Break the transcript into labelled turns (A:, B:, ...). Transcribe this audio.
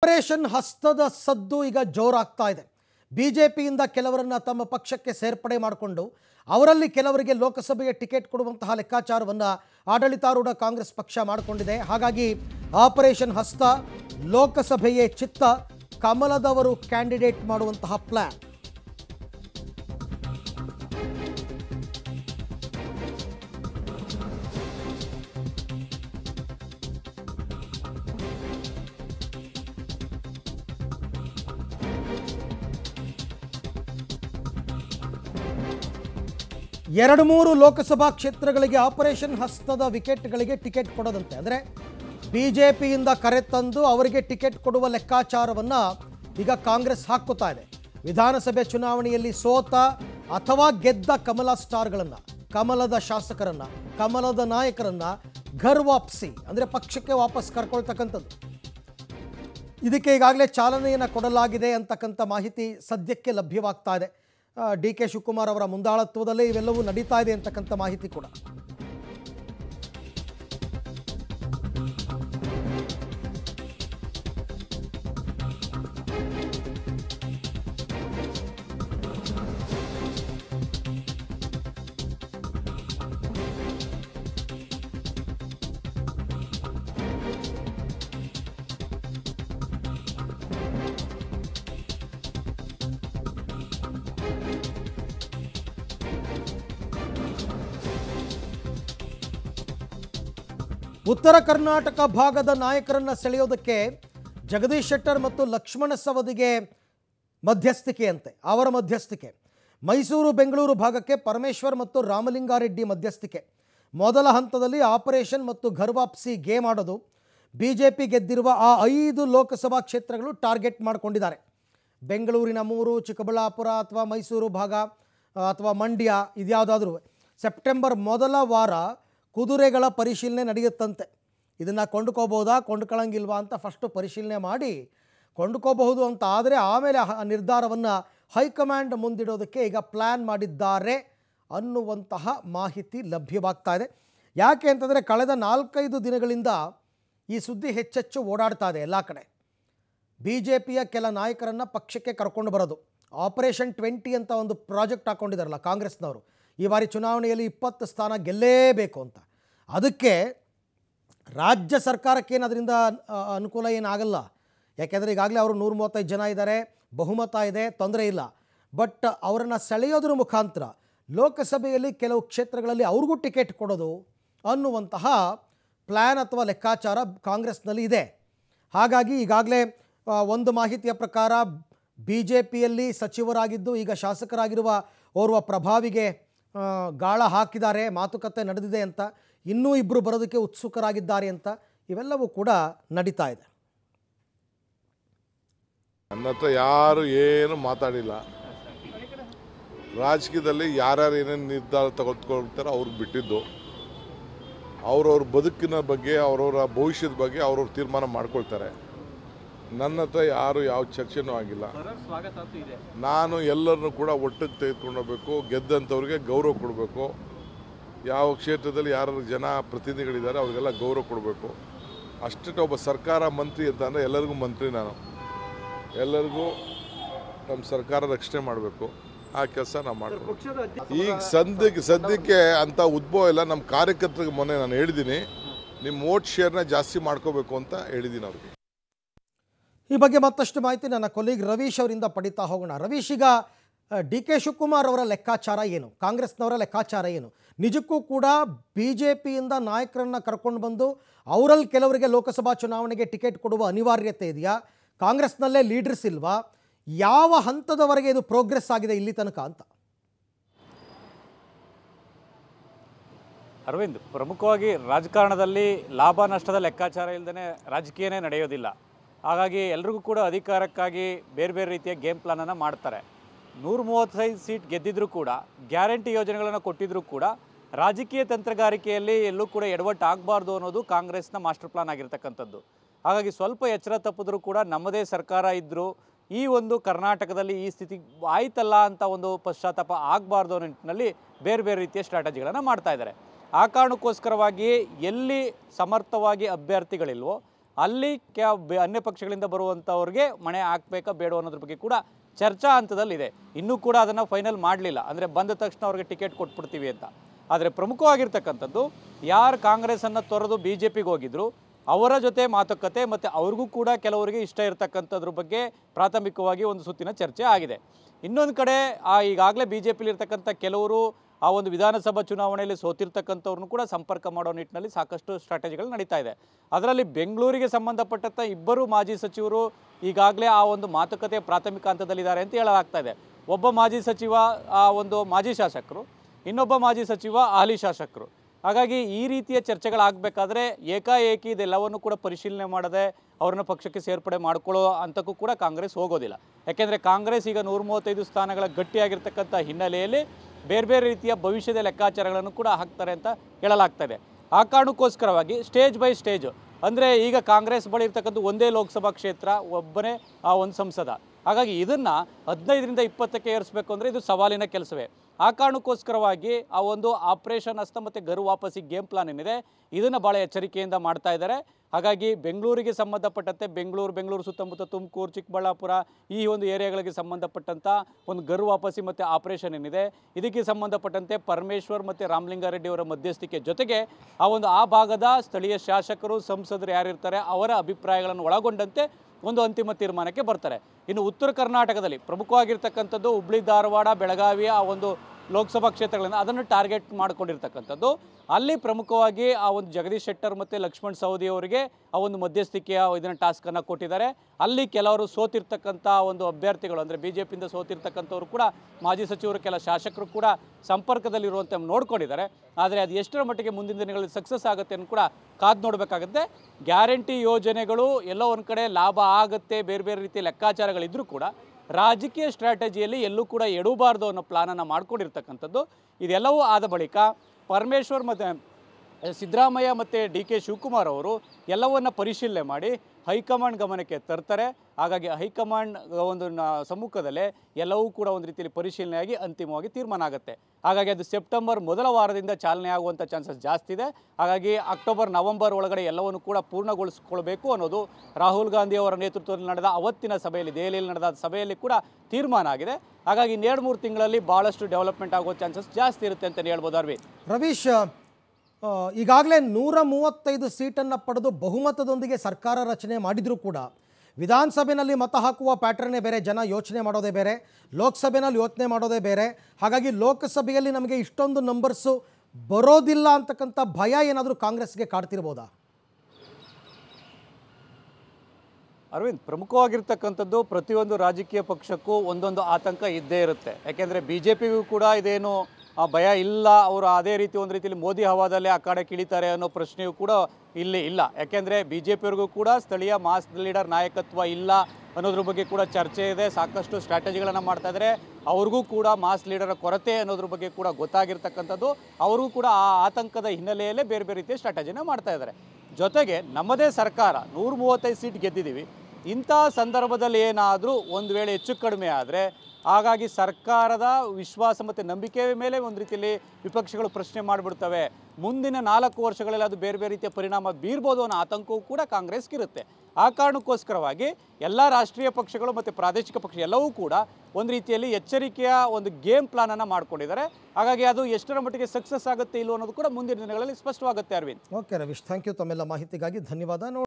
A: operation ಹಸ್ತದ ಸದ್ದು ಈಗ ಜೋರಾಗ್ತಾ ಇದೆ ಪಿಯಿಂದ ಕೆಲವರನ್ನ ತಮ್ಮ ಪಕ್ಷಕ್ಕೆ ಸೇರ್ಪಡೆ ಮಾಡಿಕೊಂಡು ಅವರಲ್ಲಿ ಕೆಲವರಿಗೆ ಲೋಕಸಭೆಗೆ ಟಿಕೆಟ್ ಕೊಡುವಂತಹ ಲೆಕ್ಕಾಚಾರವನ್ನು ಆಡಳಿತಾರೂಢ ಕಾಂಗ್ರೆಸ್ ಪಕ್ಷ ಮಾಡಿಕೊಂಡಿದೆ ಹಾಗಾಗಿ ಆಪರೇಷನ್ ಹಸ್ತ ಲೋಕಸಭೆಯೇ ಚಿತ್ತ ಕಮಲದವರು ಕ್ಯಾಂಡಿಡೇಟ್ ಮಾಡುವಂತಹ ಪ್ಲ್ಯಾನ್ ಎರಡು ಮೂರು ಲೋಕಸಭಾ ಕ್ಷೇತ್ರಗಳಿಗೆ ಆಪರೇಷನ್ ಹಸ್ತದ ವಿಕೆಟ್ಗಳಿಗೆ ಟಿಕೆಟ್ ಕೊಡೋದಂತೆ ಅಂದರೆ ಬಿ ಜೆ ಪಿಯಿಂದ ಕರೆ ತಂದು ಅವರಿಗೆ ಟಿಕೆಟ್ ಕೊಡುವ ಲೆಕ್ಕಾಚಾರವನ್ನು ಈಗ ಕಾಂಗ್ರೆಸ್ ಹಾಕುತ್ತಾ ಇದೆ ವಿಧಾನಸಭೆ ಚುನಾವಣೆಯಲ್ಲಿ ಸೋತ ಅಥವಾ ಗೆದ್ದ ಕಮಲ ಸ್ಟಾರ್ಗಳನ್ನು ಕಮಲದ ಶಾಸಕರನ್ನು ಕಮಲದ ನಾಯಕರನ್ನು ಘರ್ ವಾಪಸಿ ಅಂದರೆ ಪಕ್ಷಕ್ಕೆ ವಾಪಸ್ ಕರ್ಕೊಳ್ತಕ್ಕಂಥದ್ದು ಇದಕ್ಕೆ ಈಗಾಗಲೇ ಚಾಲನೆಯನ್ನು ಕೊಡಲಾಗಿದೆ ಅಂತಕ್ಕಂಥ ಮಾಹಿತಿ ಸದ್ಯಕ್ಕೆ ಲಭ್ಯವಾಗ್ತಾ ಇದೆ ಡಿ ಕೆ ಶಿವಕುಮಾರ್ ಅವರ ಮುಂದಾಳತ್ವದಲ್ಲೇ ಇವೆಲ್ಲವೂ ನಡೀತಾ ಇದೆ ಅಂತಕ್ಕಂಥ ಮಾಹಿತಿ ಕೂಡ ಉತ್ತರ ಕರ್ನಾಟಕ ಭಾಗದ ನಾಯಕರನ್ನು ಸೆಳೆಯೋದಕ್ಕೆ ಜಗದೀಶ್ ಶೆಟ್ಟರ್ ಮತ್ತು ಲಕ್ಷ್ಮಣ ಸವದಿಗೆ ಮಧ್ಯಸ್ಥಿಕೆಯಂತೆ ಅವರ ಮಧ್ಯಸ್ಥಿಕೆ ಮೈಸೂರು ಬೆಂಗಳೂರು ಭಾಗಕ್ಕೆ ಪರಮೇಶ್ವರ್ ಮತ್ತು ರಾಮಲಿಂಗಾರೆಡ್ಡಿ ಮಧ್ಯಸ್ಥಿಕೆ ಮೊದಲ ಹಂತದಲ್ಲಿ ಆಪರೇಷನ್ ಮತ್ತು ಘರ್ ವಾಪ್ಸಿ ಗೇಮ್ ಆಡೋದು ಬಿ ಜೆ ಪಿ ಗೆದ್ದಿರುವ ಆ ಐದು ಲೋಕಸಭಾ ಕ್ಷೇತ್ರಗಳು ಟಾರ್ಗೆಟ್ ಮಾಡಿಕೊಂಡಿದ್ದಾರೆ ಬೆಂಗಳೂರಿನ ಮೂರು ಚಿಕ್ಕಬಳ್ಳಾಪುರ ಅಥವಾ ಮೈಸೂರು ಭಾಗ ಅಥವಾ ಮಂಡ್ಯ ಇದ್ಯಾವುದಾದ್ರೂ ಸೆಪ್ಟೆಂಬರ್ ಮೊದಲ ವಾರ ಕುದುರೆಗಳ ಪರಿಶೀಲನೆ ನಡೆಯುತ್ತಂತೆ ಇದನ್ನು ಕೊಂಡ್ಕೋಬೋದಾ ಕೊಂಡ್ಕೊಳ್ಳಂಗಿಲ್ವಾ ಅಂತ ಫಸ್ಟು ಪರಿಶೀಲನೆ ಮಾಡಿ ಕೊಂಡ್ಕೋಬಹುದು ಅಂತ ಆದರೆ ಆಮೇಲೆ ಆ ನಿರ್ಧಾರವನ್ನು ಹೈಕಮಾಂಡ್ ಮುಂದಿಡೋದಕ್ಕೆ ಈಗ ಪ್ಲ್ಯಾನ್ ಮಾಡಿದ್ದಾರೆ ಅನ್ನುವಂತಹ ಮಾಹಿತಿ ಲಭ್ಯವಾಗ್ತಾ ಇದೆ ಯಾಕೆ ಅಂತಂದರೆ ಕಳೆದ ನಾಲ್ಕೈದು ದಿನಗಳಿಂದ ಈ ಸುದ್ದಿ ಹೆಚ್ಚೆಚ್ಚು ಓಡಾಡ್ತಾ ಇದೆ ಎಲ್ಲ ಕಡೆ ಬಿ ಜೆ ಪಿಯ ಕೆಲ ನಾಯಕರನ್ನು ಪಕ್ಷಕ್ಕೆ ಕರ್ಕೊಂಡು ಬರೋದು ಆಪರೇಷನ್ ಟ್ವೆಂಟಿ ಅಂತ ಒಂದು ಪ್ರಾಜೆಕ್ಟ್ ಹಾಕ್ಕೊಂಡಿದ್ದಾರಲ್ಲ ಕಾಂಗ್ರೆಸ್ನವರು ಈ ಬಾರಿ ಚುನಾವಣೆಯಲ್ಲಿ ಇಪ್ಪತ್ತು ಸ್ಥಾನ ಗೆಲ್ಲೇಬೇಕು ಅಂತ ಅದಕ್ಕೆ ರಾಜ್ಯ ಸರ್ಕಾರಕ್ಕೇನು ಅದರಿಂದ ಅನುಕೂಲ ಏನಾಗಲ್ಲ ಯಾಕೆಂದರೆ ಈಗಾಗಲೇ ಅವರು ನೂರ ಮೂವತ್ತೈದು ಜನ ಇದ್ದಾರೆ ಬಹುಮತ ಇದೆ ತೊಂದರೆ ಇಲ್ಲ ಬಟ್ ಅವರನ್ನು ಸೆಳೆಯೋದ್ರ ಮುಖಾಂತರ ಲೋಕಸಭೆಯಲ್ಲಿ ಕೆಲವು ಕ್ಷೇತ್ರಗಳಲ್ಲಿ ಅವ್ರಿಗೂ ಟಿಕೆಟ್ ಕೊಡೋದು ಅನ್ನುವಂತಹ ಪ್ಲ್ಯಾನ್ ಅಥವಾ ಲೆಕ್ಕಾಚಾರ ಕಾಂಗ್ರೆಸ್ನಲ್ಲಿ ಇದೆ ಹಾಗಾಗಿ ಈಗಾಗಲೇ ಒಂದು ಮಾಹಿತಿಯ ಪ್ರಕಾರ ಬಿ ಜೆ ಪಿಯಲ್ಲಿ ಸಚಿವರಾಗಿದ್ದು ಈಗ ಶಾಸಕರಾಗಿರುವ ಓರ್ವ ಪ್ರಭಾವಿಗೆ ಗಾಳ ಹಾಕಿದ್ದಾರೆ ಮಾತುಕತೆ ನಡೆದಿದೆ ಅಂತ ಇನ್ನೂ ಇಬ್ಬರು ಬರೋದಕ್ಕೆ ಉತ್ಸುಕರಾಗಿದ್ದಾರೆ ಅಂತ ಇವೆಲ್ಲವೂ ಕೂಡ ನಡೀತಾ ಇದೆ ನನ್ನ ಹತ್ರ ಯಾರು ಏನು ಮಾತಾಡಿಲ್ಲ ರಾಜಕೀಯದಲ್ಲಿ ಯಾರ್ಯಾರು ಏನೇನು ನಿರ್ಧಾರ ತಗೊಳ್ಕೊಳ್ತಾರೆ ಅವ್ರಿಗೆ ಬಿಟ್ಟಿದ್ದು ಅವ್ರವ್ರ ಬದುಕಿನ ಬಗ್ಗೆ ಅವರವರ ಭವಿಷ್ಯದ ಬಗ್ಗೆ ಅವ್ರವ್ರ ತೀರ್ಮಾನ ಮಾಡ್ಕೊಳ್ತಾರೆ ನನ್ನ ಹತ್ರ ಯಾರು ಯಾವ ಚರ್ಚೆನೂ ಆಗಿಲ್ಲ ನಾನು ಎಲ್ಲರನ್ನು ಕೂಡ ಒಟ್ಟಿಗೆ ತೆಗೆದುಕೊಂಡು ಹೋಗಬೇಕು ಗೆದ್ದಂಥವ್ರಿಗೆ ಗೌರವ ಕೊಡಬೇಕು ಯಾವ ಕ್ಷೇತ್ರದಲ್ಲಿ ಯಾರು ಜನ ಪ್ರತಿನಿಧಿಗಳಿದ್ದಾರೆ ಅವರಿಗೆಲ್ಲ ಗೌರವ ಕೊಡಬೇಕು ಅಷ್ಟೇ ಒಬ್ಬ ಸರ್ಕಾರ ಮಂತ್ರಿ ಅಂತ ಅಂದರೆ ಎಲ್ಲರಿಗೂ ಮಂತ್ರಿ ನಾನು ಎಲ್ಲರಿಗೂ ನಮ್ಮ ಸರ್ಕಾರ ರಕ್ಷಣೆ ಮಾಡಬೇಕು ಆ ಕೆಲಸ ನಾವು ಮಾಡಬೇಕು ಈಗ ಸದ್ಯಕ್ಕೆ ಸದ್ಯಕ್ಕೆ ಅಂಥ ಉದ್ಭವ ಇಲ್ಲ ನಮ್ಮ ಕಾರ್ಯಕರ್ತರಿಗೆ ಮೊನ್ನೆ ನಾನು ಹೇಳಿದ್ದೀನಿ ನಿಮ್ಮ ವೋಟ್ ಶೇರ್ನ ಜಾಸ್ತಿ ಮಾಡ್ಕೋಬೇಕು ಅಂತ ಹೇಳಿದ್ದೀನಿ ಅವ್ರಿಗೆ ಈ ಬಗ್ಗೆ ಮತ್ತಷ್ಟು ಮಾಹಿತಿ ನನ್ನ ಕೊಲೀಗ್ ರವೀಶ್ ಅವರಿಂದ ಪಡಿತಾ ಹೋಗೋಣ ರವೀಶ್ ಈಗ ಡಿ ಕೆ ಶಿವಕುಮಾರ್ ಅವರ ಲೆಕ್ಕಾಚಾರ ಏನು ಕಾಂಗ್ರೆಸ್ನವರ ಲೆಕ್ಕಾಚಾರ ಏನು ನಿಜಕ್ಕೂ ಕೂಡ ಬಿ ಜೆ ಪಿಯಿಂದ ನಾಯಕರನ್ನು ಕರ್ಕೊಂಡು ಬಂದು ಅವರಲ್ಲಿ ಕೆಲವರಿಗೆ ಲೋಕಸಭಾ ಚುನಾವಣೆಗೆ ಟಿಕೆಟ್ ಕೊಡುವ ಅನಿವಾರ್ಯತೆ ಇದೆಯಾ ಕಾಂಗ್ರೆಸ್ನಲ್ಲೇ ಲೀಡರ್ಸ್ ಇಲ್ವಾ ಯಾವ ಹಂತದವರೆಗೆ ಇದು ಪ್ರೋಗ್ರೆಸ್ ಆಗಿದೆ ಇಲ್ಲಿ ತನಕ ಅಂತ
B: ಅರವಿಂದ್ ಪ್ರಮುಖವಾಗಿ ರಾಜಕಾರಣದಲ್ಲಿ ಲಾಭ ನಷ್ಟದ ಲೆಕ್ಕಾಚಾರ ಇಲ್ಲದೇ ರಾಜಕೀಯನೇ ನಡೆಯೋದಿಲ್ಲ ಹಾಗಾಗಿ ಎಲ್ರಿಗೂ ಕೂಡ ಅಧಿಕಾರಕ್ಕಾಗಿ ಬೇರೆ ಬೇರೆ ರೀತಿಯ ಗೇಮ್ ಪ್ಲಾನನ್ನು ಮಾಡ್ತಾರೆ ನೂರ ಮೂವತ್ತೈದು ಸೀಟ್ ಗೆದ್ದಿದ್ರು ಕೂಡ ಗ್ಯಾರಂಟಿ ಯೋಜನೆಗಳನ್ನು ಕೊಟ್ಟಿದ್ರು ಕೂಡ ರಾಜಕೀಯ ತಂತ್ರಗಾರಿಕೆಯಲ್ಲಿ ಎಲ್ಲೂ ಕೂಡ ಎಡವಟ್ಟು ಆಗಬಾರ್ದು ಅನ್ನೋದು ಕಾಂಗ್ರೆಸ್ನ ಮಾಸ್ಟರ್ ಪ್ಲಾನ್ ಆಗಿರ್ತಕ್ಕಂಥದ್ದು ಹಾಗಾಗಿ ಸ್ವಲ್ಪ ಎಚ್ಚರ ತಪ್ಪಿದ್ರೂ ಕೂಡ ನಮ್ಮದೇ ಸರ್ಕಾರ ಇದ್ದರೂ ಈ ಒಂದು ಕರ್ನಾಟಕದಲ್ಲಿ ಈ ಸ್ಥಿತಿ ಆಯ್ತಲ್ಲ ಅಂತ ಒಂದು ಪಶ್ಚಾತ್ತಾಪ ಆಗಬಾರ್ದು ಅನ್ನೋ ನಿಟ್ಟಿನಲ್ಲಿ ಬೇರೆ ಬೇರೆ ರೀತಿಯ ಸ್ಟ್ರಾಟಜಿಗಳನ್ನು ಮಾಡ್ತಾ ಇದ್ದಾರೆ ಆ ಕಾರಣಕ್ಕೋಸ್ಕರವಾಗಿ ಎಲ್ಲಿ ಸಮರ್ಥವಾಗಿ ಅಭ್ಯರ್ಥಿಗಳಿಲ್ವೋ ಅಲ್ಲಿ ಅನ್ಯ ಪಕ್ಷಗಳಿಂದ ಬರುವಂಥವ್ರಿಗೆ ಮನೆ ಹಾಕ್ಬೇಕಾ ಬೇಡ ಅನ್ನೋದ್ರ ಬಗ್ಗೆ ಕೂಡ ಚರ್ಚಾ ಹಂತದಲ್ಲಿದೆ ಇನ್ನೂ ಕೂಡ ಅದನ್ನು ಫೈನಲ್ ಮಾಡಲಿಲ್ಲ ಅಂದರೆ ಬಂದ ತಕ್ಷಣ ಅವ್ರಿಗೆ ಟಿಕೆಟ್ ಕೊಟ್ಬಿಡ್ತೀವಿ ಅಂತ ಆದರೆ ಪ್ರಮುಖವಾಗಿರ್ತಕ್ಕಂಥದ್ದು ಯಾರು ಕಾಂಗ್ರೆಸ್ಸನ್ನು ತೊರೆದು ಬಿ ಜೆ ಪಿಗೆ ಹೋಗಿದ್ರು ಅವರ ಜೊತೆ ಮಾತುಕತೆ ಮತ್ತು ಅವ್ರಿಗೂ ಕೂಡ ಕೆಲವರಿಗೆ ಇಷ್ಟ ಇರತಕ್ಕಂಥದ್ರ ಬಗ್ಗೆ ಪ್ರಾಥಮಿಕವಾಗಿ ಒಂದು ಸುತ್ತಿನ ಚರ್ಚೆ ಆಗಿದೆ ಇನ್ನೊಂದು ಕಡೆ ಈಗಾಗಲೇ ಬಿ ಜೆ ಪಿಲಿರ್ತಕ್ಕಂಥ ಕೆಲವರು ಆ ಒಂದು ವಿಧಾನಸಭಾ ಚುನಾವಣೆಯಲ್ಲಿ ಸೋತಿರ್ತಕ್ಕಂಥವ್ರನ್ನು ಕೂಡ ಸಂಪರ್ಕ ಮಾಡೋ ನಿಟ್ಟಿನಲ್ಲಿ ಸಾಕಷ್ಟು ಸ್ಟ್ರಾಟಜಿಗಳು ನಡೀತಾ ಇದೆ ಅದರಲ್ಲಿ ಬೆಂಗಳೂರಿಗೆ ಸಂಬಂಧಪಟ್ಟಂಥ ಇಬ್ಬರು ಮಾಜಿ ಸಚಿವರು ಈಗಾಗಲೇ ಆ ಒಂದು ಮಾತುಕತೆ ಪ್ರಾಥಮಿಕ ಹಂತದಲ್ಲಿದ್ದಾರೆ ಅಂತ ಹೇಳಲಾಗ್ತಾ ಇದೆ ಒಬ್ಬ ಮಾಜಿ ಸಚಿವ ಆ ಒಂದು ಮಾಜಿ ಶಾಸಕರು ಇನ್ನೊಬ್ಬ ಮಾಜಿ ಸಚಿವ ಹಾಲಿ ಶಾಸಕರು ಹಾಗಾಗಿ ಈ ರೀತಿಯ ಚರ್ಚೆಗಳಾಗಬೇಕಾದ್ರೆ ಏಕಾಏಕಿ ಇದೆಲ್ಲವನ್ನು ಕೂಡ ಪರಿಶೀಲನೆ ಮಾಡದೆ ಅವ್ರನ್ನ ಪಕ್ಷಕ್ಕೆ ಸೇರ್ಪಡೆ ಮಾಡ್ಕೊಳ್ಳೋ ಅಂತಕ್ಕೂ ಕೂಡ ಕಾಂಗ್ರೆಸ್ ಹೋಗೋದಿಲ್ಲ ಯಾಕೆಂದರೆ ಕಾಂಗ್ರೆಸ್ ಈಗ ನೂರ ಮೂವತ್ತೈದು ಸ್ಥಾನಗಳ ಗಟ್ಟಿಯಾಗಿರ್ತಕ್ಕಂಥ ಹಿನ್ನೆಲೆಯಲ್ಲಿ ಬೇರೆ ಬೇರೆ ರೀತಿಯ ಭವಿಷ್ಯದ ಲೆಕ್ಕಾಚಾರಗಳನ್ನು ಕೂಡ ಹಾಕ್ತಾರೆ ಅಂತ ಹೇಳಲಾಗ್ತದೆ ಆ ಕಾರಣಕ್ಕೋಸ್ಕರವಾಗಿ ಸ್ಟೇಜ್ ಬೈ ಸ್ಟೇಜು ಅಂದರೆ ಈಗ ಕಾಂಗ್ರೆಸ್ ಬಳಿ ಇರ್ತಕ್ಕಂಥ ಒಂದೇ ಲೋಕಸಭಾ ಕ್ಷೇತ್ರ ಒಬ್ಬನೇ ಆ ಒಂದು ಸಂಸದ ಹಾಗಾಗಿ ಇದನ್ನು ಹದಿನೈದರಿಂದ ಇಪ್ಪತ್ತಕ್ಕೆ ಏರಿಸಬೇಕು ಅಂದರೆ ಇದು ಸವಾಲಿನ ಕೆಲಸವೇ ಆ ಕಾರಣಕ್ಕೋಸ್ಕರವಾಗಿ ಆ ಒಂದು ಆಪರೇಷನ್ ಅಸ್ತ ಮತ್ತು ಗರು ವಾಪಸಿ ಗೇಮ್ ಪ್ಲಾನ್ ಏನಿದೆ ಇದನ್ನು ಭಾಳ ಎಚ್ಚರಿಕೆಯಿಂದ ಮಾಡ್ತಾ ಇದ್ದಾರೆ ಹಾಗಾಗಿ ಬೆಂಗಳೂರಿಗೆ ಸಂಬಂಧಪಟ್ಟಂತೆ ಬೆಂಗಳೂರು ಬೆಂಗಳೂರು ಸುತ್ತಮುತ್ತ ತುಮಕೂರು ಚಿಕ್ಕಬಳ್ಳಾಪುರ ಈ ಒಂದು ಏರಿಯಾಗಳಿಗೆ ಸಂಬಂಧಪಟ್ಟಂಥ ಒಂದು ಗರು ವಾಪಸಿ ಮತ್ತು ಆಪರೇಷನ್ ಏನಿದೆ ಇದಕ್ಕೆ ಸಂಬಂಧಪಟ್ಟಂತೆ ಪರಮೇಶ್ವರ್ ಮತ್ತು ರಾಮಲಿಂಗಾರೆಡ್ಡಿ ಅವರ ಮಧ್ಯಸ್ಥಿಕೆ ಜೊತೆಗೆ ಆ ಒಂದು ಆ ಭಾಗದ ಸ್ಥಳೀಯ ಶಾಸಕರು ಸಂಸದರು ಯಾರಿರ್ತಾರೆ ಅವರ ಅಭಿಪ್ರಾಯಗಳನ್ನು ಒಳಗೊಂಡಂತೆ ಒಂದು ಅಂತಿಮ ತೀರ್ಮಾನಕ್ಕೆ ಬರ್ತಾರೆ ಇನ್ನು ಉತ್ತರ ಕರ್ನಾಟಕದಲ್ಲಿ ಪ್ರಮುಖವಾಗಿರ್ತಕ್ಕಂಥದ್ದು ಹುಬ್ಳಿ ಧಾರವಾಡ ಬೆಳಗಾವಿಯ ಆ ಒಂದು ಲೋಕಸಭಾ ಕ್ಷೇತ್ರಗಳನ್ನು ಅದನ್ನು ಟಾರ್ಗೆಟ್ ಮಾಡಿಕೊಂಡಿರ್ತಕ್ಕಂಥದ್ದು ಅಲ್ಲಿ ಪ್ರಮುಖವಾಗಿ ಆ ಒಂದು ಜಗದೀಶ್ ಶೆಟ್ಟರ್ ಮತ್ತು ಲಕ್ಷ್ಮಣ್ ಸವದಿ ಅವರಿಗೆ ಆ ಒಂದು ಮಧ್ಯಸ್ಥಿಕೆಯ ಇದನ್ನು ಟಾಸ್ಕನ್ನು ಕೊಟ್ಟಿದ್ದಾರೆ ಅಲ್ಲಿ ಕೆಲವರು ಸೋತಿರ್ತಕ್ಕಂಥ ಒಂದು ಅಭ್ಯರ್ಥಿಗಳು ಅಂದರೆ ಬಿ ಜೆ ಪಿಯಿಂದ ಸೋತಿರ್ತಕ್ಕಂಥವ್ರು ಕೂಡ ಮಾಜಿ ಸಚಿವರು ಕೆಲ ಶಾಸಕರು ಕೂಡ ಸಂಪರ್ಕದಲ್ಲಿರುವಂತೆ ನೋಡ್ಕೊಂಡಿದ್ದಾರೆ ಆದರೆ ಅದು ಎಷ್ಟರ ಮಟ್ಟಿಗೆ ಮುಂದಿನ ದಿನಗಳಲ್ಲಿ ಸಕ್ಸಸ್ ಆಗುತ್ತೆ ಅಂತ ಕೂಡ ಕಾದು ನೋಡಬೇಕಾಗುತ್ತೆ ಗ್ಯಾರಂಟಿ ಯೋಜನೆಗಳು ಎಲ್ಲೋ ಒಂದು ಕಡೆ ಲಾಭ ಆಗುತ್ತೆ ಬೇರೆ ಬೇರೆ ರೀತಿಯ ಲೆಕ್ಕಾಚಾರಗಳಿದ್ದರೂ ಕೂಡ ರಾಜಕೀಯ ಸ್ಟ್ರಾಟಜಿಯಲ್ಲಿ ಎಲ್ಲೂ ಕೂಡ ಎಡಬಾರ್ದು ಅನ್ನೋ ಪ್ಲಾನನ್ನು ಮಾಡ್ಕೊಂಡಿರ್ತಕ್ಕಂಥದ್ದು ಇದೆಲ್ಲವೂ ಆದ ಬಳಿಕ ಪರಮೇಶ್ವರ್ ಮತ್ತು ಸಿದ್ದರಾಮಯ್ಯ ಮತ್ತು ಡಿ ಕೆ ಶಿವಕುಮಾರ್ ಅವರು ಎಲ್ಲವನ್ನು ಪರಿಶೀಲನೆ ಮಾಡಿ ಹೈಕಮಾಂಡ್ ಗಮನಕ್ಕೆ ತರ್ತಾರೆ ಹಾಗಾಗಿ ಹೈಕಮಾಂಡ್ ಒಂದು ಸಮ್ಮುಖದಲ್ಲೇ ಎಲ್ಲವೂ ಕೂಡ ಒಂದು ರೀತಿಯಲ್ಲಿ ಪರಿಶೀಲನೆಯಾಗಿ ಅಂತಿಮವಾಗಿ ತೀರ್ಮಾನ ಆಗುತ್ತೆ ಹಾಗಾಗಿ ಅದು ಸೆಪ್ಟೆಂಬರ್ ಮೊದಲ ವಾರದಿಂದ ಚಾಲನೆ ಆಗುವಂಥ ಚಾನ್ಸಸ್ ಜಾಸ್ತಿ ಇದೆ ಹಾಗಾಗಿ ಅಕ್ಟೋಬರ್ ನವೆಂಬರ್ ಒಳಗಡೆ ಎಲ್ಲವನ್ನು ಕೂಡ ಪೂರ್ಣಗೊಳಿಸ್ಕೊಳ್ಬೇಕು ಅನ್ನೋದು ರಾಹುಲ್ ಗಾಂಧಿ ಅವರ ನೇತೃತ್ವದಲ್ಲಿ ನಡೆದ ಅವತ್ತಿನ ಸಭೆಯಲ್ಲಿ ದೆಹಲಿಯಲ್ಲಿ ನಡೆದ ಸಭೆಯಲ್ಲಿ ಕೂಡ ತೀರ್ಮಾನ ಆಗಿದೆ ಹಾಗಾಗಿ ಇನ್ನೆರಡು ಮೂರು ತಿಂಗಳಲ್ಲಿ ಭಾಳಷ್ಟು ಡೆವಲಪ್ಮೆಂಟ್ ಆಗೋ ಚಾನ್ಸಸ್ ಜಾಸ್ತಿ ಇರುತ್ತೆ ಅಂತಲೇ ಹೇಳ್ಬೋದು ಅರ್ವಿ
A: ರವೀಶ್ ಈಗಾಗಲೇ ನೂರ ಮೂವತ್ತೈದು ಸೀಟನ್ನು ಪಡೆದು ಬಹುಮತದೊಂದಿಗೆ ಸರ್ಕಾರ ರಚನೆ ಮಾಡಿದರೂ ಕೂಡ ವಿಧಾನಸಭೆಯಲ್ಲಿ ಮತ ಹಾಕುವ ಪ್ಯಾಟ್ರನ್ನೇ ಬೇರೆ ಜನ ಯೋಚನೆ ಮಾಡೋದೇ ಬೇರೆ ಲೋಕಸಭೆಯಲ್ಲಿ ಯೋಚನೆ ಮಾಡೋದೇ ಬೇರೆ ಹಾಗಾಗಿ ಲೋಕಸಭೆಯಲ್ಲಿ ನಮಗೆ ಇಷ್ಟೊಂದು ನಂಬರ್ಸು ಬರೋದಿಲ್ಲ ಅಂತಕ್ಕಂಥ ಭಯ ಏನಾದರೂ ಕಾಂಗ್ರೆಸ್ಗೆ
B: ಕಾಡ್ತಿರ್ಬೋದಾ ಅರವಿಂದ್ ಪ್ರಮುಖವಾಗಿರ್ತಕ್ಕಂಥದ್ದು ಪ್ರತಿಯೊಂದು ರಾಜಕೀಯ ಪಕ್ಷಕ್ಕೂ ಒಂದೊಂದು ಆತಂಕ ಇದ್ದೇ ಇರುತ್ತೆ ಯಾಕೆಂದರೆ ಬಿ ಜೆ ಪಿಗೂ ಕೂಡ ಇದೇನು ಆ ಭಯ ಇಲ್ಲ ಅವರು ಅದೇ ರೀತಿ ಒಂದು ರೀತಿಯಲ್ಲಿ ಮೋದಿ ಹವಾದಲ್ಲೇ ಆ ಕಡೆ ಕಿಳಿತಾರೆ ಅನ್ನೋ ಪ್ರಶ್ನೆಯೂ ಕೂಡ ಇಲ್ಲಿ ಇಲ್ಲ ಯಾಕೆಂದರೆ ಬಿ ಜೆ ಪಿಯವ್ರಿಗೂ ಕೂಡ ಸ್ಥಳೀಯ ಮಾಸ್ ಲೀಡರ್ ನಾಯಕತ್ವ ಇಲ್ಲ ಅನ್ನೋದ್ರ ಬಗ್ಗೆ ಕೂಡ ಚರ್ಚೆ ಇದೆ ಸಾಕಷ್ಟು ಸ್ಟ್ರಾಟಜಿಗಳನ್ನು ಮಾಡ್ತಾ ಇದ್ದಾರೆ ಅವ್ರಿಗೂ ಕೂಡ ಮಾಸ್ ಲೀಡರ ಕೊರತೆ ಅನ್ನೋದ್ರ ಬಗ್ಗೆ ಕೂಡ ಗೊತ್ತಾಗಿರ್ತಕ್ಕಂಥದ್ದು ಅವ್ರಿಗೂ ಕೂಡ ಆ ಆತಂಕದ ಹಿನ್ನೆಲೆಯಲ್ಲೇ ಬೇರೆ ಬೇರೆ ರೀತಿಯ ಸ್ಟ್ರಾಟಜಿನ ಮಾಡ್ತಾ ಇದ್ದಾರೆ ಜೊತೆಗೆ ನಮ್ಮದೇ ಸರ್ಕಾರ ನೂರ ಮೂವತ್ತೈದು ಸೀಟ್ ಗೆದ್ದಿದ್ದೀವಿ ಇಂಥ ಸಂದರ್ಭದಲ್ಲಿ ಏನಾದರೂ ಒಂದು ವೇಳೆ ಹೆಚ್ಚು ಕಡಿಮೆ ಆದರೆ ಹಾಗಾಗಿ ಸರ್ಕಾರದ ವಿಶ್ವಾಸ ಮತ್ತು ನಂಬಿಕೆ ಮೇಲೆ ಒಂದು ರೀತಿಯಲ್ಲಿ ವಿಪಕ್ಷಗಳು ಪ್ರಶ್ನೆ ಮಾಡಿಬಿಡ್ತವೆ ಮುಂದಿನ ನಾಲ್ಕು ವರ್ಷಗಳಲ್ಲಿ ಅದು ಬೇರೆ ಬೇರೆ ರೀತಿಯ ಪರಿಣಾಮ ಬೀರ್ಬೋದು ಅನ್ನೋ ಆತಂಕವೂ ಕೂಡ ಕಾಂಗ್ರೆಸ್ಗಿರುತ್ತೆ ಆ ಕಾರಣಕ್ಕೋಸ್ಕರವಾಗಿ ಎಲ್ಲ ರಾಷ್ಟ್ರೀಯ ಪಕ್ಷಗಳು ಮತ್ತು ಪ್ರಾದೇಶಿಕ ಪಕ್ಷ ಎಲ್ಲವೂ ಕೂಡ ಒಂದು ರೀತಿಯಲ್ಲಿ ಎಚ್ಚರಿಕೆಯ ಒಂದು ಗೇಮ್ ಪ್ಲಾನನ್ನು ಮಾಡ್ಕೊಂಡಿದ್ದಾರೆ ಹಾಗಾಗಿ ಅದು ಎಷ್ಟರ ಮಟ್ಟಿಗೆ ಸಕ್ಸಸ್ ಆಗುತ್ತೆ ಇಲ್ಲೋ ಅನ್ನೋದು ಕೂಡ ಮುಂದಿನ ದಿನಗಳಲ್ಲಿ ಸ್ಪಷ್ಟವಾಗುತ್ತೆ Arvind okay
A: Ravish thank you ತಮ್ಮೆಲ್ಲ ಮಾಹಿತಿಗಾಗಿ ಧನ್ಯವಾದ